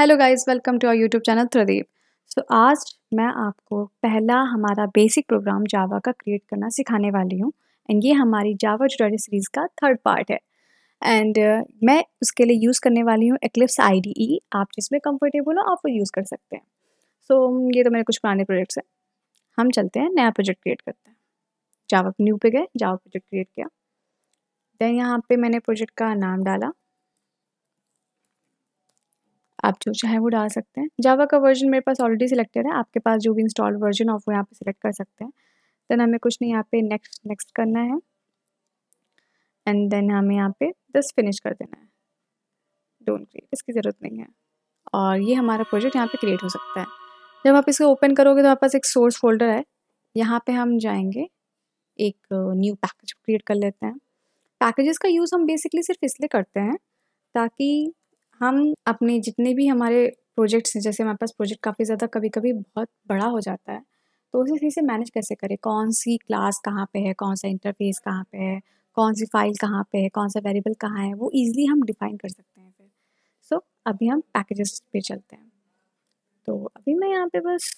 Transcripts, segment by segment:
Hello guys welcome to our YouTube channel Pradeep so आज मैं आपको पहला हमारा बेसिक प्रोग्राम जावा का क्रिएट करना सिखाने वाली हूँ एंड ये हमारी जावा ट्यूटोरियल सीरीज़ का थर्ड पार्ट है एंड uh, मैं उसके लिए यूज़ करने वाली हूँ एक्लिप्स आई e। आप जिसमें कंफर्टेबल हो आप वो यूज़ कर सकते हैं सो so, ये तो मेरे कुछ पुराने प्रोजेक्ट्स हैं हम चलते हैं नया प्रोजेक्ट क्रिएट करते हैं जावा न्यू पे गए जावा प्रोजेक्ट क्रिएट किया देन यहाँ पे मैंने प्रोजेक्ट का नाम डाला आप जो चाहे वो डाल सकते हैं जावा का वर्जन मेरे पास ऑलरेडी सिलेक्टेड है आपके पास जो भी इंस्टॉल वर्जन ऑफ वो यहाँ पे सिलेक्ट कर सकते हैं देन हमें कुछ नहीं यहाँ पे नेक्स्ट नेक्स्ट करना है एंड देन हमें यहाँ पे दस फिनिश कर देना है डोंट क्रिएट इसकी ज़रूरत नहीं है और ये हमारा प्रोजेक्ट यहाँ पे क्रिएट हो सकता है जब आप इसको ओपन करोगे तो आपके पास एक सोर्स फोल्डर है यहाँ पर हम जाएंगे एक न्यू पैकेज क्रिएट कर लेते हैं पैकेजेस का यूज़ हम बेसिकली सिर्फ इसलिए करते हैं ताकि हम अपने जितने भी हमारे प्रोजेक्ट्स हैं जैसे हमारे पास प्रोजेक्ट काफ़ी ज़्यादा कभी कभी बहुत बड़ा हो जाता है तो उसी चीज़ से मैनेज कैसे करें कौन सी क्लास कहाँ पे है कौन सा इंटरफेस कहाँ पे है कौन सी फाइल कहाँ पे है कौन सा वेरिएबल कहाँ है वो ईजिली हम डिफाइन कर सकते हैं फिर सो so, अभी हम पैकेजेस पे चलते हैं तो अभी मैं यहाँ पे बस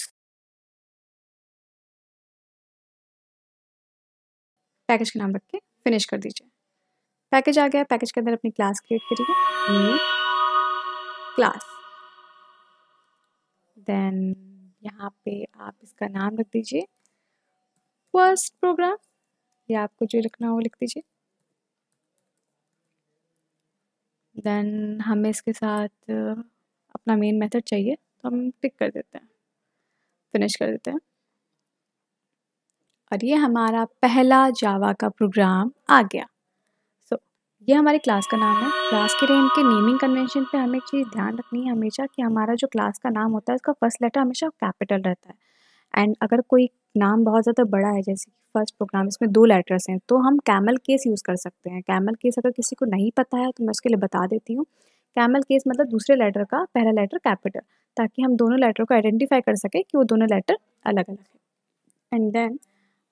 पैकेज का नाम रख के फिनिश कर दीजिए पैकेज आ गया पैकेज के अंदर अपनी क्लास क्रिएट करिए क्लास देन यहाँ पे आप इसका नाम रख दीजिए फर्स्ट प्रोग्राम या आपको जो लिखना हो लिख दीजिए देन हमें इसके साथ अपना मेन मेथड चाहिए तो हम टिक कर देते हैं फिनिश कर देते हैं और ये हमारा पहला जावा का प्रोग्राम आ गया ये हमारे क्लास का नाम है क्लास के रेम के नेमिंग कन्वेंशन पे हमें एक चीज़ ध्यान रखनी है हमेशा कि हमारा जो क्लास का नाम होता है उसका फर्स्ट लेटर हमेशा कैपिटल रहता है एंड अगर कोई नाम बहुत ज़्यादा बड़ा है जैसे कि फर्स्ट प्रोग्राम इसमें दो लेटर्स हैं तो हम कैमल केस यूज़ कर सकते हैं कैमल केस अगर किसी को नहीं पता है तो मैं उसके लिए बता देती हूँ कैमल केस मतलब दूसरे लेटर का पहला लेटर कैपिटल ताकि हम दोनों लेटर को आइडेंटिफाई कर सकें कि वो दोनों लेटर अलग अलग है एंड देन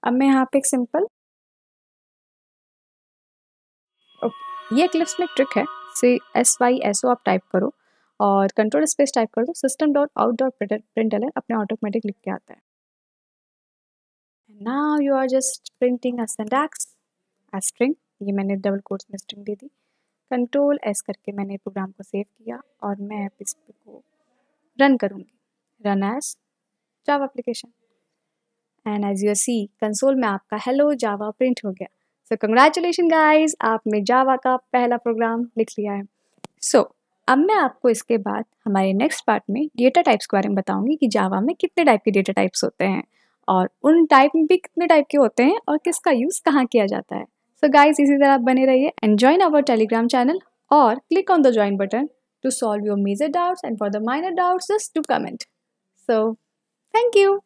अब मैं यहाँ पे एक सिंपल ओके ये क्लिप्स में ट्रिक है से एस वाई एस ओ आप टाइप करो और कंट्रोल स्पेस टाइप कर दो system dot out dot print एलर अपने ऑटोमेटिक लिख के आता है now you are just printing a string ये मैंने डबल कोर्स में स्ट्रिंग दे दी कंट्रोल एस करके मैंने प्रोग्राम को सेव किया और मैं इस को रन करूँगी run as Java application and as you see console में आपका हेलो जावा प्रिंट हो गया सो कंग्रेचुलेशन गाइज आपने जावा का पहला प्रोग्राम लिख लिया है सो so, अब मैं आपको इसके बाद हमारे नेक्स्ट पार्ट में डेटा टाइप्स के बारे में बताऊंगी कि जावा में कितने टाइप के डेटा टाइप्स होते हैं और उन टाइप में भी कितने टाइप के होते हैं और किसका यूज़ कहाँ किया जाता है सो so गाइज इसी तरह आप बने रहिए and join our Telegram channel और click on the join button to solve your major doubts and for the minor doubts just to comment so thank you